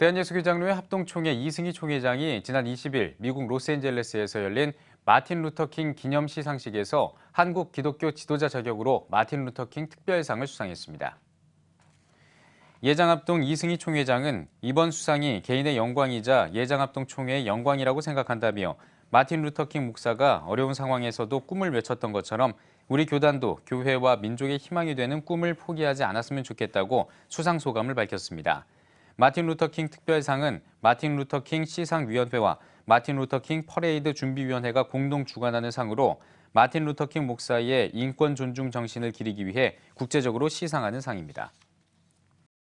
대한예수교장로의 합동총회 이승희 총회장이 지난 20일 미국 로스앤젤레스에서 열린 마틴 루터킹 기념 시상식에서 한국 기독교 지도자 자격으로 마틴 루터킹 특별상을 수상했습니다. 예장합동 이승희 총회장은 이번 수상이 개인의 영광이자 예장합동 총회의 영광이라고 생각한다며 마틴 루터킹 목사가 어려운 상황에서도 꿈을 외쳤던 것처럼 우리 교단도 교회와 민족의 희망이 되는 꿈을 포기하지 않았으면 좋겠다고 수상 소감을 밝혔습니다. 마틴 루터킹 특별상은 마틴 루터킹 시상위원회와 마틴 루터킹 퍼레이드 준비위원회가 공동 주관하는 상으로 마틴 루터킹 목사의 인권 존중 정신을 기리기 위해 국제적으로 시상하는 상입니다.